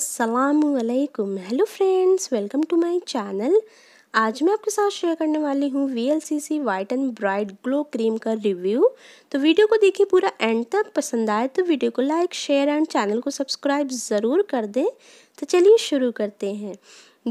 असलकुम hello friends welcome to my channel आज मैं आपके साथ शेयर करने वाली हूँ V L C C white and bright glow cream का रिव्यू तो वीडियो को देखिए पूरा एंड तक पसंद आए तो वीडियो को लाइक शेयर एंड चैनल को सब्सक्राइब ज़रूर कर दें तो चलिए शुरू करते हैं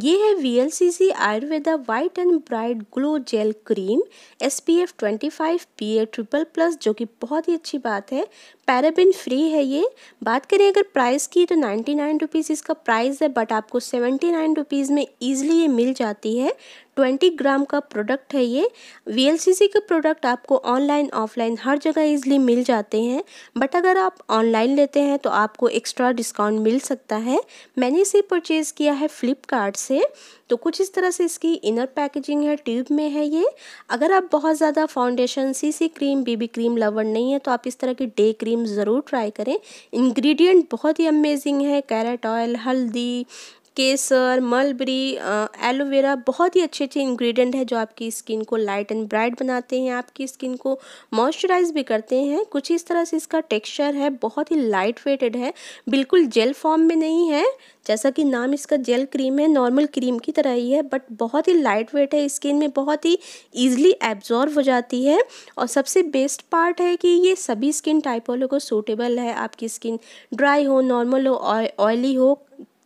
ये है V L C C Ayurveda white and bright glow gel cream S P F twenty five P A triple plus जो कि बहुत ही अच्छी बात है पैराबिन फ्री है ये बात करें अगर प्राइस की तो नाइन्टी नाइन रुपीज़ इसका प्राइस है बट आपको सेवेंटी नाइन रुपीज़ में ईजिली ये मिल जाती है ट्वेंटी ग्राम का प्रोडक्ट है ये वी के प्रोडक्ट आपको ऑनलाइन ऑफलाइन हर जगह ईजिली मिल जाते हैं बट अगर आप ऑनलाइन लेते हैं तो आपको एक्स्ट्रा डिस्काउंट मिल सकता है मैंने इसे परचेज़ किया है फ्लिपकार्ट से तो कुछ इस तरह से इसकी इनर पैकेजिंग है ट्यूब में है ये अगर आप बहुत ज़्यादा foundation CC cream BB cream lover नहीं है तो आप इस तरह की डे क्रीम ज़रूर ट्राई करें इंग्रेडिएंट बहुत ही अमेजिंग है कैरेट ऑयल हल्दी केसर मलबरी एलोवेरा बहुत ही अच्छे अच्छे इंग्रेडिएंट है जो आपकी स्किन को लाइट एंड ब्राइट बनाते हैं आपकी स्किन को मॉइस्चराइज भी करते हैं कुछ इस तरह से इसका टेक्सचर है बहुत ही लाइट वेटेड है बिल्कुल जेल फॉर्म में नहीं है जैसा कि नाम इसका जेल क्रीम है नॉर्मल क्रीम की तरह ही है बट बहुत ही लाइट वेट है स्किन में बहुत ही ईजिली एब्जॉर्व हो जाती है और सबसे बेस्ट पार्ट है कि ये सभी स्किन टाइप वालों को सूटेबल है आपकी स्किन ड्राई हो नॉर्मल हो ऑयली हो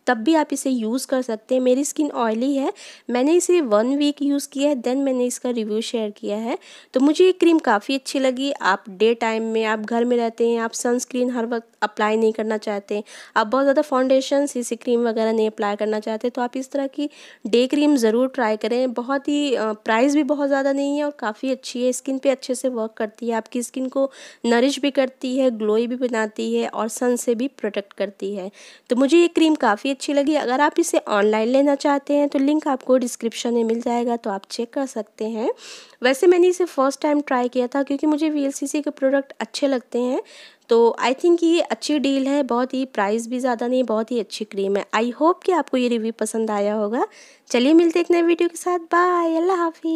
तब भी आप इसे यूज़ कर सकते हैं मेरी स्किन ऑयली है मैंने इसे वन वीक यूज़ किया है देन मैंने इसका रिव्यू शेयर किया है तो मुझे ये क्रीम काफ़ी अच्छी लगी आप डे टाइम में आप घर में रहते हैं आप सनस्क्रीन हर वक्त अप्लाई नहीं करना चाहते आप बहुत ज़्यादा फाउंडेशन सीसी क्रीम वगैरह नहीं अप्लाई करना चाहते तो आप इस तरह की डे क्रीम ज़रूर ट्राई करें बहुत ही प्राइस भी बहुत ज़्यादा नहीं है और काफ़ी अच्छी है स्किन पर अच्छे से वर्क करती है आपकी स्किन को नरिश भी करती है ग्लोई भी बनाती है और सन से भी प्रोटेक्ट करती है तो मुझे ये क्रीम काफ़ी अच्छी लगी अगर आप इसे ऑनलाइन लेना चाहते हैं तो लिंक आपको डिस्क्रिप्शन में मिल जाएगा तो आप चेक कर सकते हैं वैसे मैंने इसे फ़र्स्ट टाइम ट्राई किया था क्योंकि मुझे वी के प्रोडक्ट अच्छे लगते हैं तो आई थिंक ये अच्छी डील है बहुत ही प्राइस भी ज़्यादा नहीं बहुत ही अच्छी क्रीम है आई होप कि आपको ये रिव्यू पसंद आया होगा चलिए मिलते एक नए वीडियो के साथ बाय अल्लाह हाफ़ि